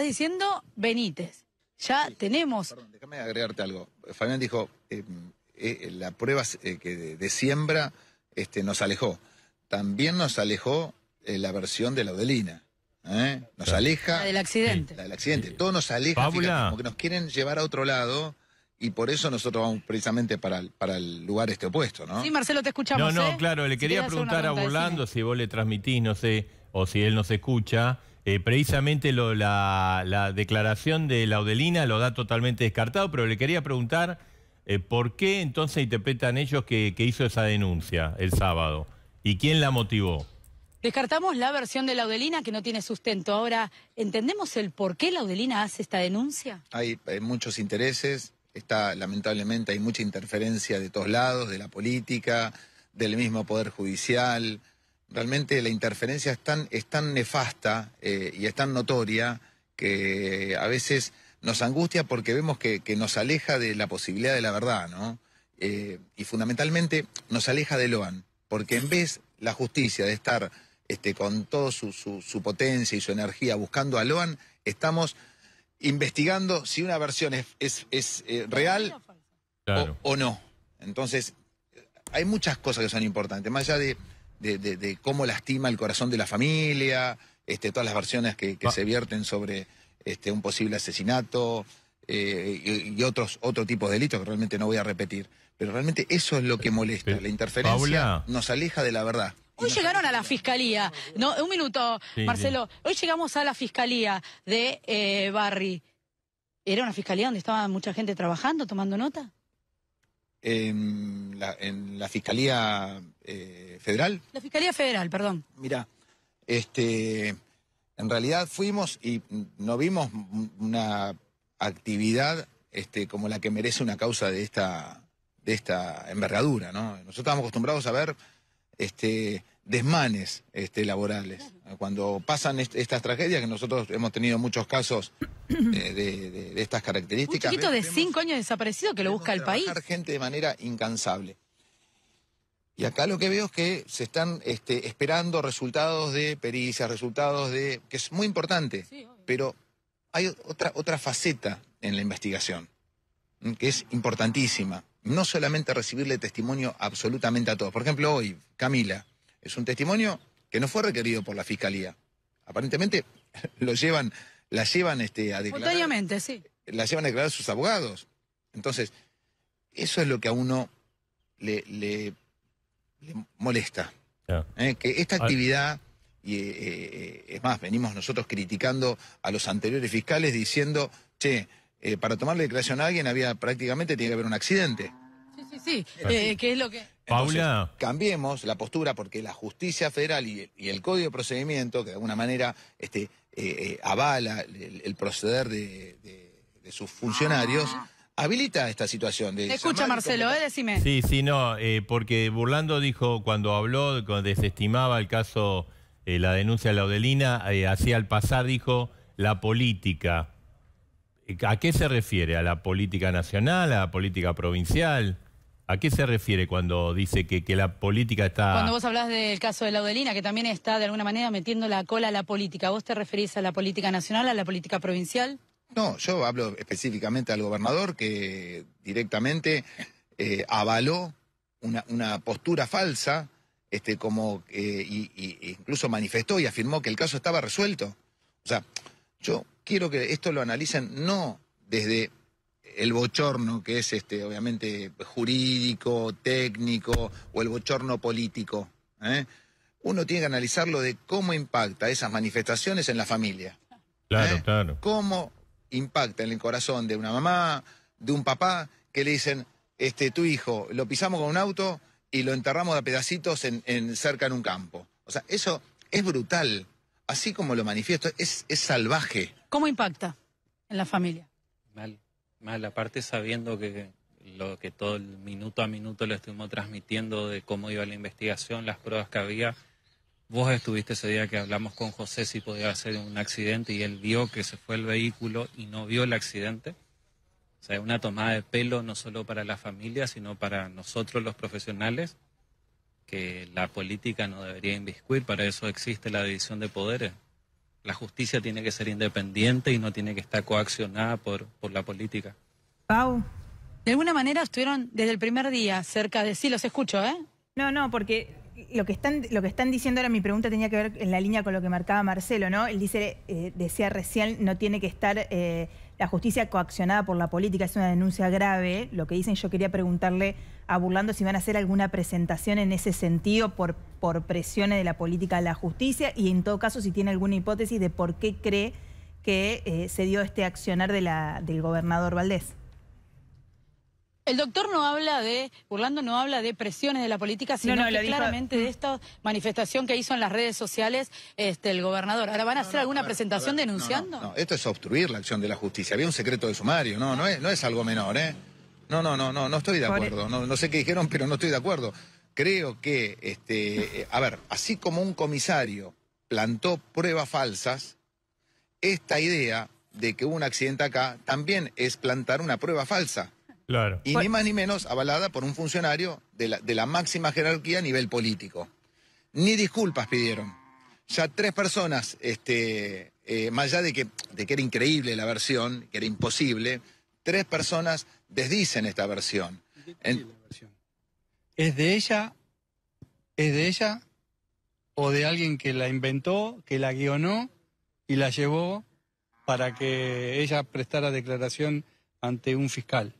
diciendo Benítez. Ya tenemos. Perdón, déjame agregarte algo. Fabián dijo: em, eh, eh, la prueba eh, que de, siembra este, nos alejó. También nos alejó la versión de la Odelina. Nos aleja. La del accidente. La del accidente. Todo nos aleja. porque como que nos quieren llevar a otro lado y por eso nosotros vamos precisamente para el, para el lugar este opuesto, ¿no? Sí, Marcelo, te escuchamos. No, no, claro, le quería preguntar a Burlando si vos le transmitís, no sé, o si él nos escucha, eh, precisamente la, declaración de Laudelina lo da totalmente descartado, pero le quería preguntar eh, por qué entonces interpretan ellos que, hizo esa denuncia el sábado y quién la motivó. Descartamos la versión de Laudelina que no tiene sustento. Ahora, ¿entendemos el por qué Laudelina hace esta denuncia? Hay, hay, eh, muchos intereses, está lamentablemente hay mucha interferencia de todos lados, de la política, del mismo poder judicial, realmente la interferencia es tan, es tan nefasta eh, y es tan notoria que a veces nos angustia porque vemos que, nos aleja de la posibilidad de la verdad, ¿no? Eh, y fundamentalmente nos aleja de Loan, porque en vez la justicia de estar este, con toda su, su, potencia y su energía buscando a Loan, estamos investigando si una versión es, eh, real o no. Entonces, hay muchas cosas que son importantes, más allá de de, cómo lastima el corazón de la familia, este, todas las versiones que, ah. se vierten sobre este, un posible asesinato eh, y, otros otro tipo de delitos que realmente no voy a repetir. Pero realmente eso es lo que molesta. la interferencia nos aleja de la verdad. Hoy llegaron a la fiscalía, no, un minuto, Marcelo. Hoy llegamos a la fiscalía de eh, Barry. ¿Era una fiscalía donde estaba mucha gente trabajando, tomando nota? en la, en la Fiscalía eh, Federal. La Fiscalía Federal, perdón. Mira, este, en realidad fuimos y no vimos una actividad este, como la que merece una causa de esta, de esta envergadura, ¿no? Nosotros estábamos acostumbrados a ver este, desmanes este, laborales. Cuando pasan estas tragedias, que nosotros hemos tenido muchos casos eh, de, estas características. Un chiquito de cinco años desaparecido que lo busca el país. gente de manera incansable. Y acá lo que veo es que se están este, esperando resultados de pericias, resultados de... que es muy importante, pero hay otra, otra faceta en la investigación, que es importantísima. No solamente recibirle testimonio absolutamente a todos. Por ejemplo, hoy, Camila, es un testimonio que no fue requerido por la fiscalía. Aparentemente lo llevan, la llevan este, a declarar. llevan a declarar sus abogados. Entonces, eso es lo que a uno le, molesta. ¿eh? Que esta ah. actividad, y eh, eh, es más, venimos nosotros criticando a los anteriores fiscales diciendo, che, para tomar la declaración a alguien había prácticamente tiene que haber un accidente. Sí, sí, sí, que es lo que... Cambiemos la postura porque la justicia federal y, el código de procedimiento, que de alguna manera este, eh, eh, avala el, proceder de, sus funcionarios. Habilita esta situación. Escucha, Marcelo, eh, decime. Sí, sí, no, porque Burlando dijo cuando habló, cuando desestimaba el caso, la denuncia de Laudelina, así al pasar, dijo, la política. ¿A qué se refiere? ¿A la política nacional? ¿A la política provincial? ¿A qué se refiere cuando dice que, la política está...? Cuando vos hablas del caso de Laudelina, que también está de alguna manera metiendo la cola a la política, ¿vos te referís a la política nacional, a la política provincial? No, yo hablo específicamente al gobernador que directamente eh, avaló una, postura falsa, este, como, eh, y, e incluso manifestó y afirmó que el caso estaba resuelto. O sea, yo quiero que esto lo analicen no desde el bochorno que es este, obviamente, jurídico, técnico, o el bochorno político. ¿eh? Uno tiene que analizarlo de cómo impacta esas manifestaciones en la familia. Claro, ¿eh? claro. Cómo impacta en el corazón de una mamá, de un papá, que le dicen, este, tu hijo, lo pisamos con un auto y lo enterramos a pedacitos en, cerca en un campo. O sea, eso es brutal. Así como lo manifiesto, es, es salvaje. ¿Cómo impacta en la familia? Mal la parte sabiendo que lo que todo el minuto a minuto lo estuvimos transmitiendo de cómo iba la investigación, las pruebas que había. Vos estuviste ese día que hablamos con José si podía ser un accidente y él vio que se fue el vehículo y no vio el accidente. O sea, una tomada de pelo no solo para la familia, sino para nosotros los profesionales, que la política no debería inviscuir, para eso existe la división de poderes la justicia tiene que ser independiente y no tiene que estar coaccionada por, por la política. Pau, de alguna manera estuvieron desde el primer día cerca de sí, los escucho, ¿eh? No, no, porque lo que están, lo que están diciendo ahora, mi pregunta tenía que ver en la línea con lo que marcaba Marcelo, ¿no? Él dice, eh, decía recién, no tiene que estar... Eh, la justicia coaccionada por la política es una denuncia grave. Lo que dicen, yo quería preguntarle a Burlando si van a hacer alguna presentación en ese sentido por, por presiones de la política a la justicia y en todo caso si tiene alguna hipótesis de por qué cree que eh, se dio este accionar de la, del gobernador Valdés. El doctor no habla de, Burlando no habla de presiones de la política, sino claramente de mm. esta manifestación que hizo en las redes sociales este, el gobernador. Ahora, ¿van a hacer alguna presentación denunciando? No, esto es obstruir la acción de la justicia. Había un secreto de sumario, no, no es, no es algo menor, ¿eh? No, no, no, no, no estoy de acuerdo. No, no sé qué dijeron, pero no estoy de acuerdo. Creo que, este, eh, a ver, así como un comisario plantó pruebas falsas, esta idea de que hubo un accidente acá también es plantar una prueba falsa Claro. Y ni más ni menos avalada por un funcionario de la, máxima jerarquía a nivel político. Ni disculpas pidieron. Ya tres personas, este, eh, más allá de que, era increíble la versión, que era imposible, tres personas desdicen esta versión. ¿Es de ella? ¿Es de ella? ¿O de alguien que la inventó, que la guionó y la llevó para que ella prestara declaración ante un fiscal?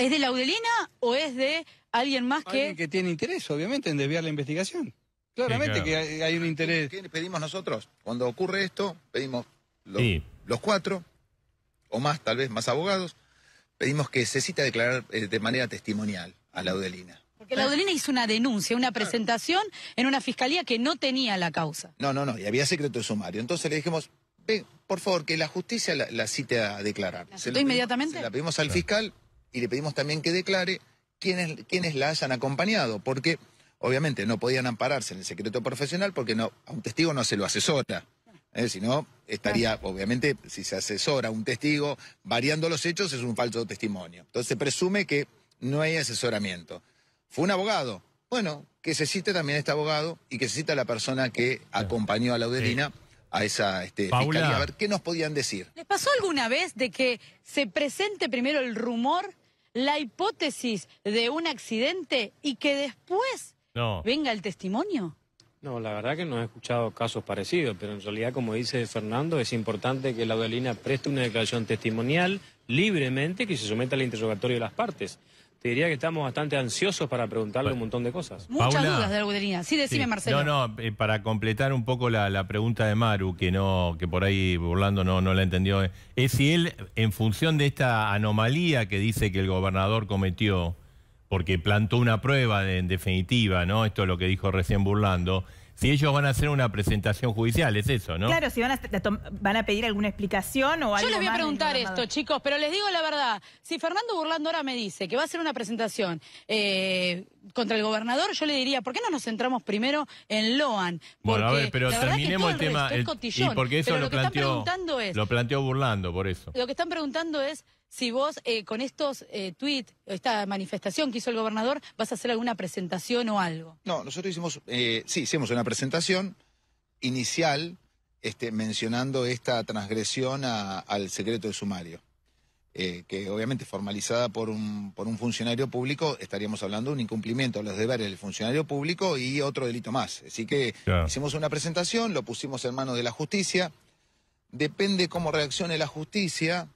¿Es de Laudelina o es de alguien más que...? Alguien que tiene interés, obviamente, en desviar la investigación. Claramente que hay, un interés. ¿Qué, pedimos nosotros? Cuando ocurre esto, pedimos los, cuatro, o más, tal vez, más abogados, pedimos que se cite a declarar eh, de manera testimonial a Laudelina. Porque Laudelina hizo una denuncia, una presentación en una fiscalía que no tenía la causa. No, no, no, y había secreto de sumario. Entonces le dijimos, por favor, que la justicia la, cite a declarar. ¿La inmediatamente? la pedimos al fiscal, y le pedimos también que declare quiénes la hayan acompañado, porque obviamente no podían ampararse en el secreto profesional porque no, a un testigo no se lo asesora. ¿eh? Si no, estaría, obviamente, si se asesora a un testigo variando los hechos, es un falso testimonio. Entonces se presume que no hay asesoramiento. Fue un abogado. Bueno, que se cite también este abogado y que se cita la persona que acompañó a la Audelina a esa este, a ver qué nos podían decir. ¿Les pasó alguna vez de que se presente primero el rumor, la hipótesis de un accidente y que después venga el testimonio? No, la verdad que no he escuchado casos parecidos, pero en realidad, como dice Fernando, es importante que la Adelina preste una declaración testimonial libremente que se someta al interrogatorio de las partes diría que estamos bastante ansiosos para preguntarle un montón de cosas. Muchas dudas de la Sí, decime, Marcelo. No, no, eh, para completar un poco la, pregunta de Maru, que no, que por ahí burlando no, no la entendió, eh, es si él, en función de esta anomalía que dice que el gobernador cometió, porque plantó una prueba en definitiva, ¿no? Esto es lo que dijo recién Burlando si ellos van a hacer una presentación judicial, es eso, ¿no? Claro, si van a, pedir alguna explicación o algo Yo les voy a preguntar esto, chicos, pero les digo la verdad. Si Fernando Burlando ahora me dice que va a hacer una presentación eh, contra el gobernador, yo le diría, ¿por qué no nos centramos primero en Loan? bueno, a ver, pero terminemos el tema. y porque eso lo, lo planteó Burlando, por eso. Lo que están preguntando es si vos eh, con estos eh, tweets, esta manifestación que hizo el gobernador, vas a hacer alguna presentación o algo. No, nosotros hicimos, eh, sí, hicimos una presentación inicial este, mencionando esta transgresión al secreto de sumario. Eh, que obviamente formalizada por un, por un funcionario público, estaríamos hablando de un incumplimiento a los deberes del funcionario público y otro delito más. Así que hicimos una presentación, lo pusimos en manos de la justicia. Depende cómo reaccione la justicia,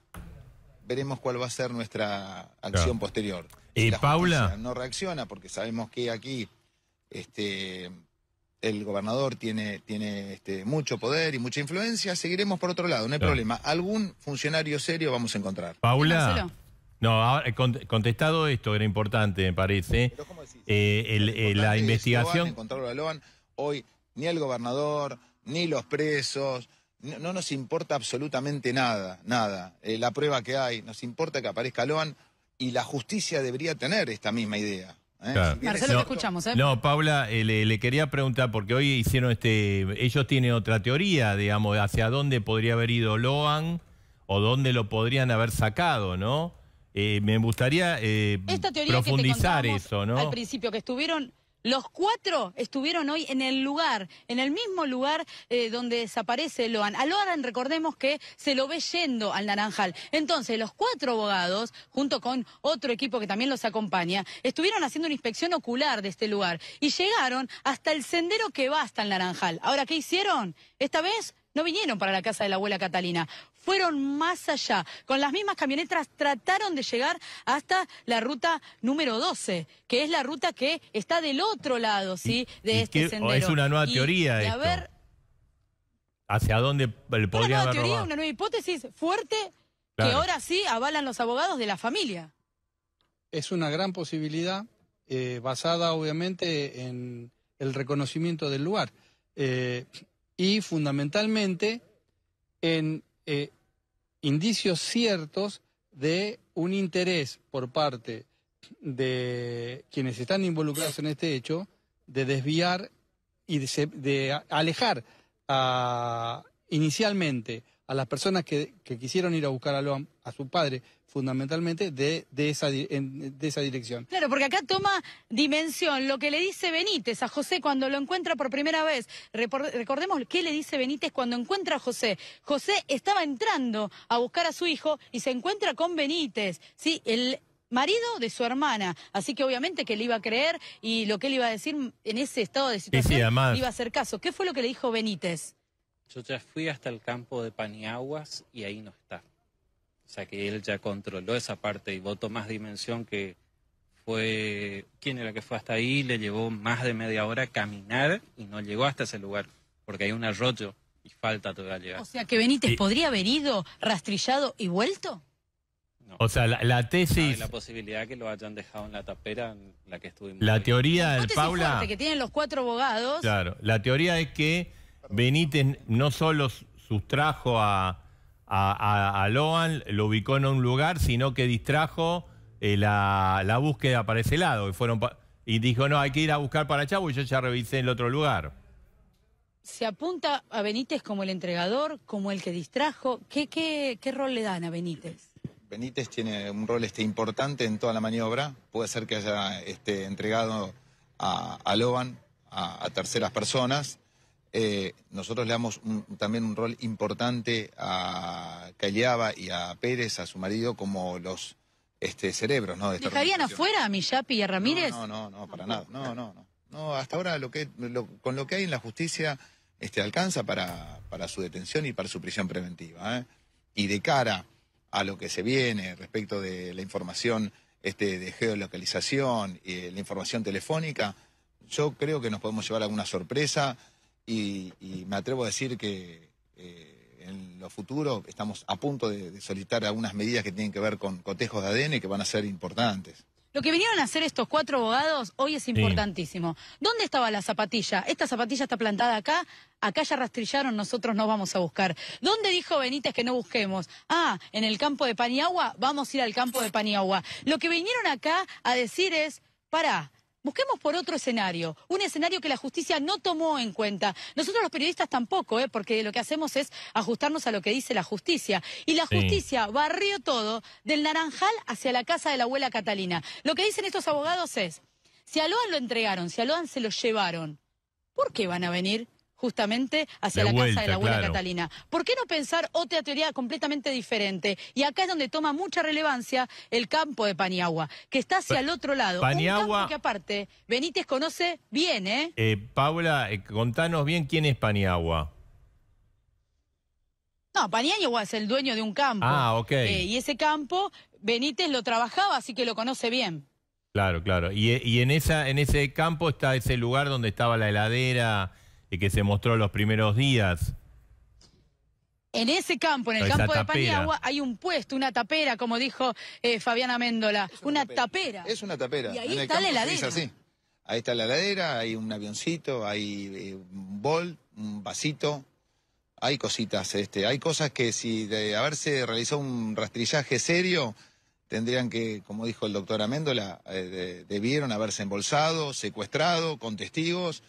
veremos cuál va a ser nuestra acción posterior. ¿Y Paula? No reacciona porque sabemos que aquí este, el gobernador tiene, tiene este, mucho poder y mucha influencia. Seguiremos por otro lado, no hay problema. Algún funcionario serio vamos a encontrar. Paula. No, eh, contestado esto, era importante, me parece. Eh, eh, la investigación. Hoy ni el gobernador, ni los presos, no, nos importa absolutamente nada, nada. Eh, la prueba que hay, nos importa que aparezca Loan y la justicia debería tener esta misma idea. ¿eh? Marcelo, no, escuchamos. ¿eh? No, Paula, le, quería preguntar, porque hoy hicieron este. Ellos tienen otra teoría, digamos, hacia dónde podría haber ido Loan o dónde lo podrían haber sacado, ¿no? me gustaría profundizar eso, ¿no? Al principio, que estuvieron los cuatro estuvieron hoy en el lugar, en el mismo lugar eh, donde desaparece Loan. A Loan recordemos que se lo ve yendo al Naranjal. Entonces, los cuatro abogados, junto con otro equipo que también los acompaña, estuvieron haciendo una inspección ocular de este lugar y llegaron hasta el sendero que va hasta el Naranjal. Ahora, ¿qué hicieron? Esta vez no vinieron para la casa de la abuela Catalina, fueron más allá. Con las mismas camionetas trataron de llegar hasta la ruta número 12, que es la ruta que está del otro lado, ¿sí? De este sendero. Es una nueva teoría. De ¿Hacia dónde podría Una nueva teoría, una nueva hipótesis fuerte que ahora sí avalan los abogados de la familia. Es una gran posibilidad, eh, basada obviamente en el reconocimiento del lugar. Eh, y fundamentalmente en eh, indicios ciertos de un interés por parte de quienes están involucrados en este hecho de desviar y de, alejar inicialmente a las personas que, quisieron ir a buscar a a su padre fundamentalmente, de, esa, dirección. Claro, porque acá toma dimensión lo que le dice Benítez a José cuando lo encuentra por primera vez. recordemos qué le dice Benítez cuando encuentra a José. José estaba entrando a buscar a su hijo y se encuentra con Benítez. Sí, el, marido de su hermana. Así que obviamente que le iba a creer y lo que él iba a decir en ese estado de situación iba a hacer caso. ¿Qué fue lo que le dijo Benítez? Yo ya fui hasta el campo de Paniaguas y ahí no está. O sea que él ya controló esa parte y votó más dimensión que fue, ¿quién era que fue hasta ahí? Le llevó más de media hora caminar y no llegó hasta ese lugar, porque hay un arroyo y falta todavía llegar. O sea que Benítez podría haber ido rastrillado y vuelto. O sea, la, tesis. la posibilidad que lo hayan dejado en la tapera en la que estuvimos. La teoría del Paula. que tienen los cuatro abogados. Claro, la teoría es que Benítez no solo sustrajo a, a, Loan, lo ubicó en un lugar, sino que distrajo eh, la, búsqueda para ese lado. Y, fueron y dijo, no, hay que ir a buscar para Chavo y yo ya revisé el otro lugar. ¿Se apunta a Benítez como el entregador, como el que distrajo? ¿Qué, qué, rol le dan a Benítez? Benítez tiene un rol este, importante en toda la maniobra. Puede ser que haya este, entregado a, Loan a terceras personas eh, nosotros le damos también un rol importante a Caliaba y a Pérez, a su marido, como los este, cerebros, ¿no? ¿Dejarían afuera a Miyapi y a Ramírez? No, no, no, para nada. No, no, no. hasta ahora con lo que hay en la justicia este, alcanza para, su detención y para su prisión preventiva. ¿eh? Y de cara a lo que se viene respecto de la información este, de geolocalización y eh, la información telefónica, yo creo que nos podemos llevar alguna sorpresa y, me atrevo a decir que eh, en lo futuro estamos a punto de, solicitar algunas medidas que tienen que ver con cotejos de ADN que van a ser importantes. Lo que vinieron a hacer estos cuatro abogados hoy es importantísimo. ¿Dónde estaba la zapatilla? Esta zapatilla está plantada acá, acá ya rastrillaron, nosotros no vamos a buscar. ¿Dónde dijo Benítez que no busquemos? Ah, en el campo de Paniagua, vamos a ir al campo de Paniagua. Lo que vinieron acá a decir es, para, Busquemos por otro escenario, un escenario que la justicia no tomó en cuenta. Nosotros los periodistas tampoco, ¿eh? porque lo que hacemos es ajustarnos a lo que dice la justicia. Y la justicia barrió todo del naranjal hacia la casa de la abuela Catalina. Lo que dicen estos abogados es, si a Loan lo entregaron, si a Loan se lo llevaron, ¿por qué van a venir justamente hacia la, casa de la abuela Catalina. ¿Por qué no pensar otra teoría completamente diferente? Y acá es donde toma mucha relevancia el campo de Paniagua, que está hacia el otro lado. Paniagua, aparte Benítez conoce bien, ¿eh? eh Paula, eh, contanos bien quién es Paniagua. No, Paniagua es el dueño de un campo. Ah, ok. Eh, y ese campo Benítez lo trabajaba, así que lo conoce bien. Claro, claro. Y, en ese campo está ese lugar donde estaba la heladera que se mostró los primeros días. En ese campo, en el campo de Paniagua, hay un puesto, una tapera, como dijo eh, Améndola, una, tapera. Es una tapera. Y ahí está la heladera. así. Ahí está la heladera, hay un avioncito, hay eh, un bol, un vasito. Hay cositas, este, hay cosas que si de haberse realizado un rastrillaje serio, tendrían que, como dijo el doctor Améndola, eh, debieron haberse embolsado, secuestrado, con testigos.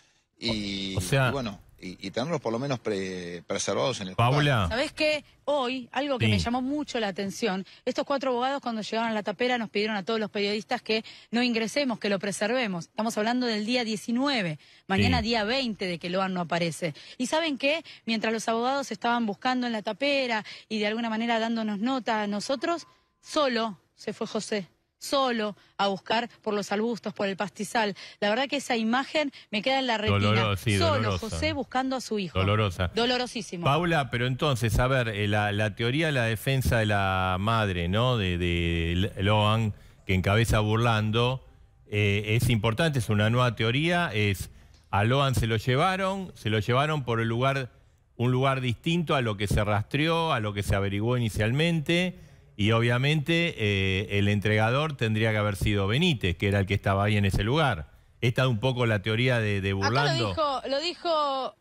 Y, bueno, y, tenerlos por lo menos preservados en el Paula. sabes qué? Hoy, algo que me llamó mucho la atención, estos cuatro abogados cuando llegaron a la tapera nos pidieron a todos los periodistas que no ingresemos, que lo preservemos. Estamos hablando del día 19, mañana día 20 de que Loan no aparece. Y saben qué? Mientras los abogados estaban buscando en la tapera y de alguna manera dándonos nota a nosotros, solo se fue José solo a buscar por los arbustos, por el pastizal. La verdad que esa imagen me queda en la retina. solo José buscando a su hijo. Dolorosa. Dolorosísimo. Paula, pero entonces, a ver, eh, la, teoría de la defensa de la madre, ¿no? De, Loan, que encabeza burlando, eh, es importante, es una nueva teoría, es a Loan se lo llevaron, se lo llevaron por el lugar, un lugar distinto a lo que se rastreó, a lo que se averiguó inicialmente y obviamente eh, el entregador tendría que haber sido Benítez, que era el que estaba ahí en ese lugar. Esta es un poco la teoría de, Burlando. lo dijo,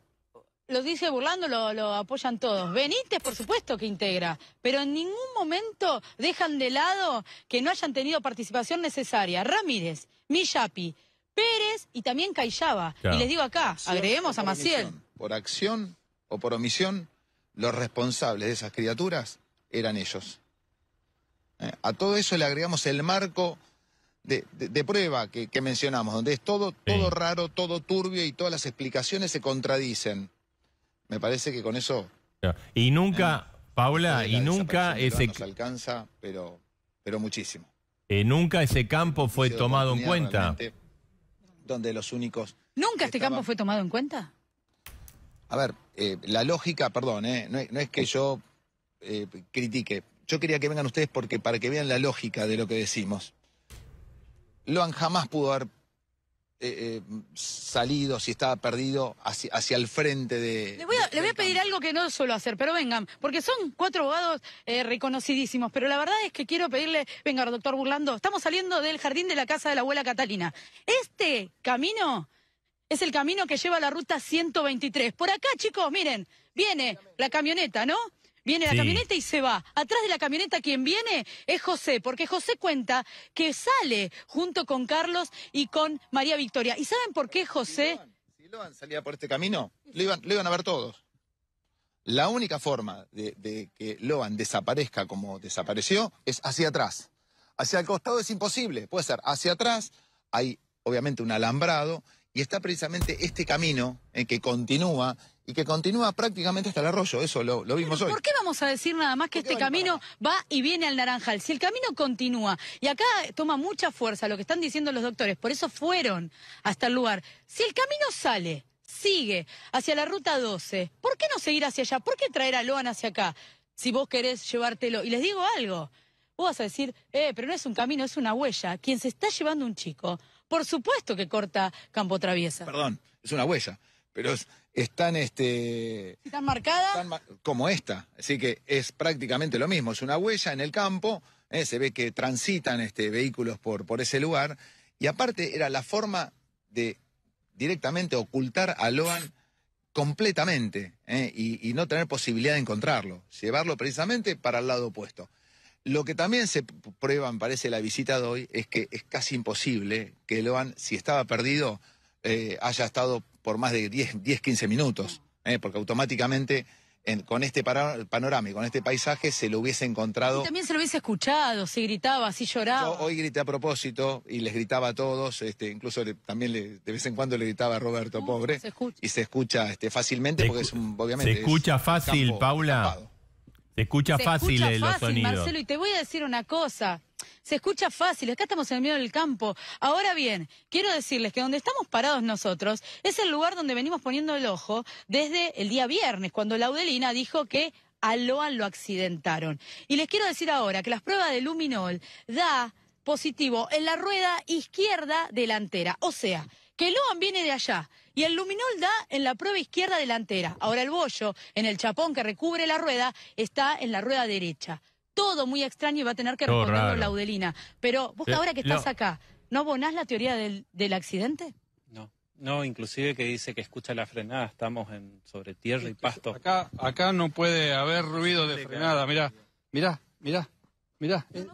lo dice Burlando, lo, apoyan todos. Benítez, por supuesto que integra, pero en ningún momento dejan de lado que no hayan tenido participación necesaria. Ramírez, Miyapi, Pérez y también Cayaba. Y les digo acá, agreguemos a Maciel. Por acción o por omisión, los responsables de esas criaturas eran ellos. Eh, a todo eso le agregamos el marco de, prueba que, mencionamos, donde es todo, todo raro, todo turbio y todas las explicaciones se contradicen. Me parece que con eso... Y nunca, eh, Paula, y nunca ese... Nos alcanza, pero, pero muchísimo. Y eh, nunca ese campo fue tomado en cuenta. Donde los únicos... ¿Nunca este campo fue tomado en cuenta? A ver, la lógica, perdón, no es, que yo critique yo quería que vengan ustedes porque para que vean la lógica de lo que decimos. Loan jamás pudo haber eh, eh, salido, si estaba perdido, hacia, el frente de... Le voy a, pedir algo que no suelo hacer, pero vengan, porque son cuatro abogados eh, reconocidísimos, pero la verdad es que quiero pedirle, venga, doctor Burlando, estamos saliendo del jardín de la casa de la abuela Catalina. Este camino es el camino que lleva a la ruta 123. Por acá, chicos, miren, viene la camioneta, ¿no? Viene la camioneta y se va. Atrás de la camioneta quien viene es José, porque José cuenta que sale junto con Carlos y con María Victoria. ¿Y saben por qué José? Si Loan salía por este camino, lo iban, a ver todos. La única forma de, de, que Loan desaparezca como desapareció es hacia atrás. Hacia el costado es imposible, puede ser hacia atrás, hay obviamente un alambrado y está precisamente este camino en que continúa y que continúa prácticamente hasta el arroyo, eso lo, vimos hoy. ¿Por qué vamos a decir nada más que este camino va y viene al Naranjal? Si el camino continúa, y acá toma mucha fuerza lo que están diciendo los doctores, por eso fueron hasta el lugar. Si el camino sale, sigue hacia la ruta 12, ¿por qué no seguir hacia allá? ¿Por qué traer a Loan hacia acá? Si vos querés llevártelo. Y les digo algo, vos vas a decir, eh, pero no es un camino, es una huella. Quien se está llevando un chico, por supuesto que corta campo traviesa. Perdón, es una huella, pero... Es están este marcadas como esta así que es prácticamente lo mismo es una huella en el campo eh, se ve que transitan este vehículos por por ese lugar y aparte era la forma de directamente ocultar a Loan completamente eh, y, no tener posibilidad de encontrarlo llevarlo precisamente para el lado opuesto lo que también se prueba, parece, la visita de hoy es que es casi imposible que Loan, si estaba perdido, eh, haya estado por más de 10, 10 15 minutos, eh, porque automáticamente con este panorama y con este paisaje se lo hubiese encontrado. Y también se lo hubiese escuchado, si gritaba, si lloraba. Yo hoy grité a propósito y les gritaba a todos, este, incluso también de vez en cuando le gritaba a Roberto, pobre. y se escucha este, fácilmente porque es un, obviamente. Se escucha fácil, Paula. Se escucha fácil eh, los Marcelo, y te voy a decir una cosa. Se escucha fácil, acá estamos en el medio del campo. Ahora bien, quiero decirles que donde estamos parados nosotros es el lugar donde venimos poniendo el ojo desde el día viernes, cuando Laudelina dijo que a Loan lo accidentaron. Y les quiero decir ahora que las pruebas de luminol da positivo en la rueda izquierda delantera. O sea, que Loan viene de allá y el luminol da en la prueba izquierda delantera. Ahora el bollo, en el chapón que recubre la rueda, está en la rueda derecha. Todo muy extraño y va a tener que responder la Udelina. Pero vos eh, ahora que estás acá, ¿no abonás la teoría del, accidente? No. No, inclusive que dice que escucha la frenada, estamos en sobre tierra y este, pasto. Acá, acá no puede haber ruido de frenada, mirá, mirá, mirá, mirá. Eh,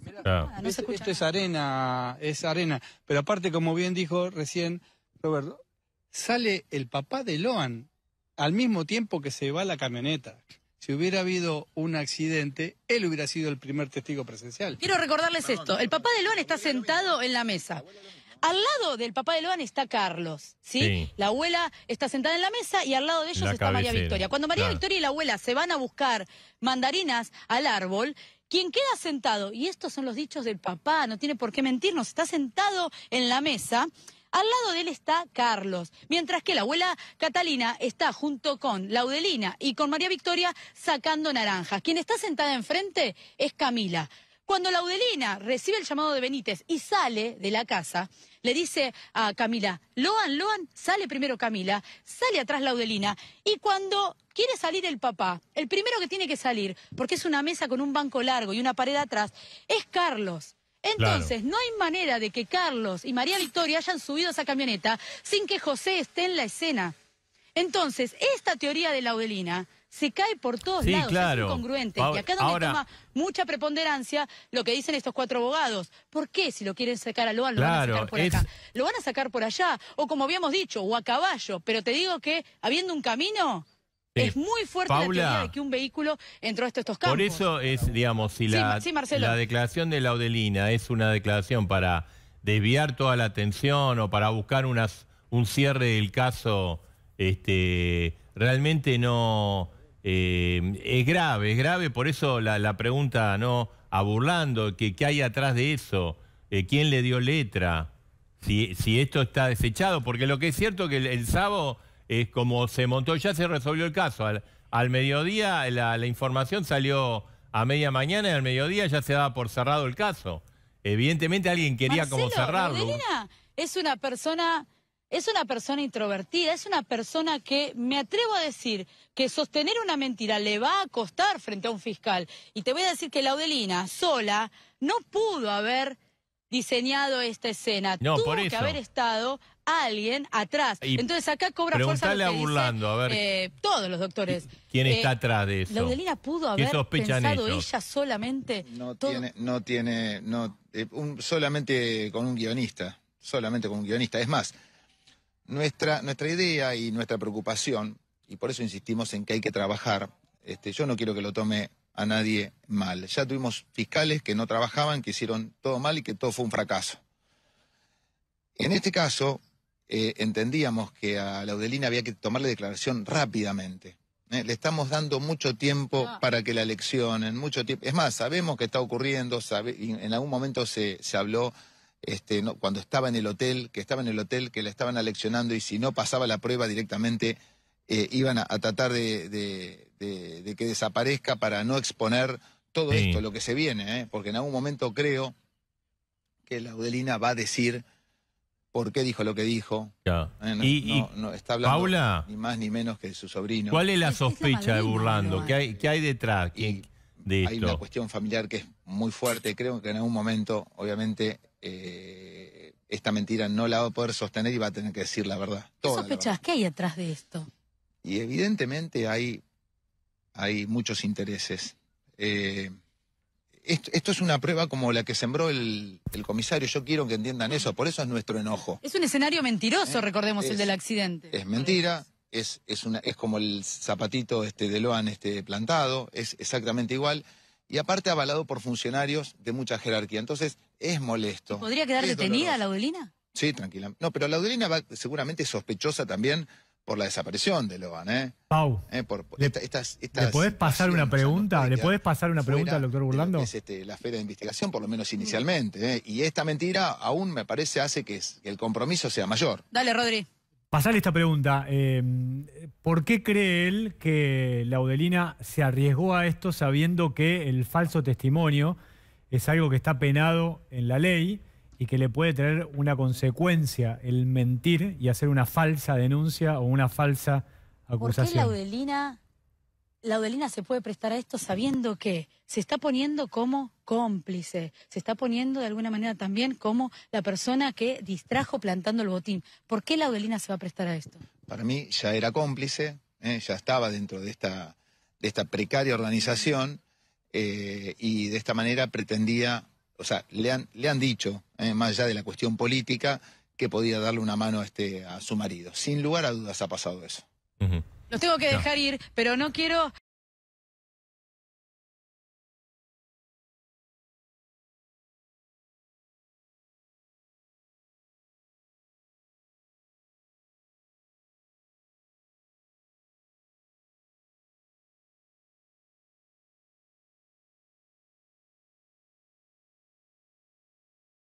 esto es arena, es arena. Pero aparte, como bien dijo recién, Roberto, sale el papá de Loan al mismo tiempo que se va la camioneta. Si hubiera habido un accidente, él hubiera sido el primer testigo presencial. Quiero recordarles esto. El papá de Loan está sentado en la mesa. Al lado del papá de Loan está Carlos, ¿sí? La abuela está sentada en la mesa y al lado de ellos está María Victoria. Cuando María Victoria y la abuela se van a buscar mandarinas al árbol, quien queda sentado, y estos son los dichos del papá, no tiene por qué mentirnos, está sentado en la mesa al lado de él está Carlos, mientras que la abuela Catalina está junto con Laudelina y con María Victoria sacando naranjas. Quien está sentada enfrente es Camila. Cuando Laudelina recibe el llamado de Benítez y sale de la casa, le dice a Camila, Loan, Loan, sale primero Camila, sale atrás Laudelina. Y cuando quiere salir el papá, el primero que tiene que salir, porque es una mesa con un banco largo y una pared atrás, es Carlos. Entonces, no hay manera de que Carlos y María Victoria hayan subido esa camioneta sin que José esté en la escena. Entonces, esta teoría de la Laudelina se cae por todos lados, es incongruente. y acá donde toma mucha preponderancia lo que dicen estos cuatro abogados. ¿Por qué si lo quieren sacar a Loan lo van a sacar por acá? Lo van a sacar por allá, o como habíamos dicho, o a caballo. Pero te digo que, habiendo un camino, es muy fuerte la teoría de que un vehículo entró a estos campos. Por eso es, digamos, si la, la declaración de Laudelina es una declaración para desviar toda la atención o para buscar un cierre del caso, este, realmente no... Eh, es grave, es grave, por eso la, pregunta, ¿no? A burlando, ¿qué, hay atrás de eso? Eh, ¿Quién le dio letra? Si, si esto está desechado, porque lo que es cierto es que el, el Sabo es como se montó, ya se resolvió el caso. Al, mediodía la, información salió a media mañana y al mediodía ya se daba por cerrado el caso. Evidentemente alguien quería como cerrarlo. es una persona es una persona introvertida, es una persona que me atrevo a decir que sostener una mentira le va a costar frente a un fiscal. Y te voy a decir que Laudelina sola no pudo haber diseñado esta escena. No, que haber estado alguien atrás. Entonces acá cobra fuerza lo que Burlando, a ver. Eh, todos los doctores. ¿Quién está eh, atrás de eso? La pudo haber pensado ella solamente. No tiene, no tiene, no, eh, solamente con un guionista, solamente con un guionista. Es más, nuestra, nuestra idea y nuestra preocupación, y por eso insistimos en que hay que trabajar. Este, yo no quiero que lo tome a nadie mal. Ya tuvimos fiscales que no trabajaban, que hicieron todo mal y que todo fue un fracaso. En este caso, eh, entendíamos que a Laudelina había que tomarle declaración rápidamente. ¿eh? le estamos dando mucho tiempo ah. para que la eleccionen, mucho tiempo. Es más, sabemos que está ocurriendo, sabe, en algún momento se, se habló este, no, cuando estaba en el hotel, que estaba en el hotel, que la estaban aleccionando y si no pasaba la prueba directamente eh, iban a, tratar de, que desaparezca para no exponer todo esto, lo que se viene, ¿eh? porque en algún momento creo que Laudelina va a decir por qué dijo lo que dijo. Eh, no, y, no, está hablando Paula, ni más ni menos que de su sobrino. ¿Cuál es la sospecha de Burlando? ¿Qué hay, detrás? de esto? hay una cuestión familiar que es muy fuerte. Creo que en algún momento, obviamente, esta mentira no la va a poder sostener y va a tener que decir la verdad. sospechas? ¿Qué hay detrás de esto? Y evidentemente hay, hay muchos intereses. Eh, esto, es una prueba como la que sembró el, el, comisario. Yo quiero que entiendan eso, por eso es nuestro enojo. Es un escenario mentiroso, eh, recordemos, el del accidente. Es mentira, es, es, una, es como el zapatito este, de Loan este, plantado, es exactamente igual. Y aparte avalado por funcionarios de mucha jerarquía. Entonces, es molesto. ¿Podría quedar detenida la Sí, tranquila. No, pero la Udelina va seguramente sospechosa también por la desaparición de Logan, ¿eh? Pau. ¿Eh? le, podés pasar una pregunta? ¿Le podés pasar una pregunta al doctor Burlando? Es este, la fe de investigación, por lo menos inicialmente. ¿eh? Y esta mentira aún me parece hace que, el compromiso sea mayor. Dale, Rodri. Pasarle esta pregunta. Eh, ¿Por qué cree él que Laudelina se arriesgó a esto sabiendo que el falso testimonio es algo que está penado en la ley? y que le puede tener una consecuencia el mentir y hacer una falsa denuncia o una falsa acusación. ¿Por qué Laudelina, Laudelina se puede prestar a esto sabiendo que se está poniendo como cómplice, se está poniendo de alguna manera también como la persona que distrajo plantando el botín? ¿Por qué Laudelina se va a prestar a esto? Para mí ya era cómplice, ¿eh? ya estaba dentro de esta, de esta precaria organización eh, y de esta manera pretendía o sea, le han, le han dicho, eh, más allá de la cuestión política, que podía darle una mano a, este, a su marido. Sin lugar a dudas ha pasado eso. Los tengo que dejar ir, pero no quiero...